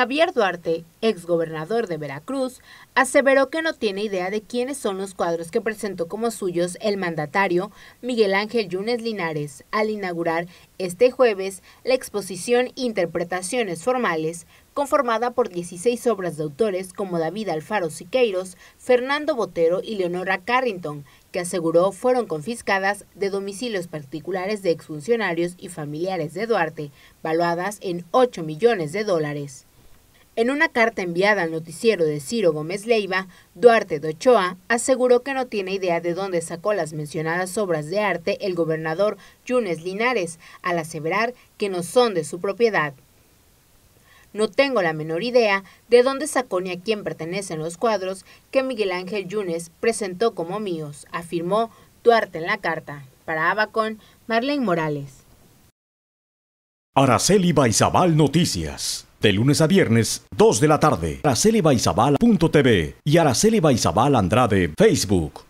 Javier Duarte, exgobernador de Veracruz, aseveró que no tiene idea de quiénes son los cuadros que presentó como suyos el mandatario Miguel Ángel Yunes Linares al inaugurar este jueves la exposición Interpretaciones Formales, conformada por 16 obras de autores como David Alfaro Siqueiros, Fernando Botero y Leonora Carrington, que aseguró fueron confiscadas de domicilios particulares de exfuncionarios y familiares de Duarte, valuadas en 8 millones de dólares. En una carta enviada al noticiero de Ciro Gómez Leiva, Duarte de Ochoa aseguró que no tiene idea de dónde sacó las mencionadas obras de arte el gobernador Yunes Linares, al aseverar que no son de su propiedad. No tengo la menor idea de dónde sacó ni a quién pertenecen los cuadros que Miguel Ángel Yunes presentó como míos, afirmó Duarte en la carta. Para Abacón, Marlene Morales. Araceli Baizabal Noticias. De lunes a viernes, 2 de la tarde. Araceli Baizabal.tv y Araceli Baizabal Andrade, Facebook.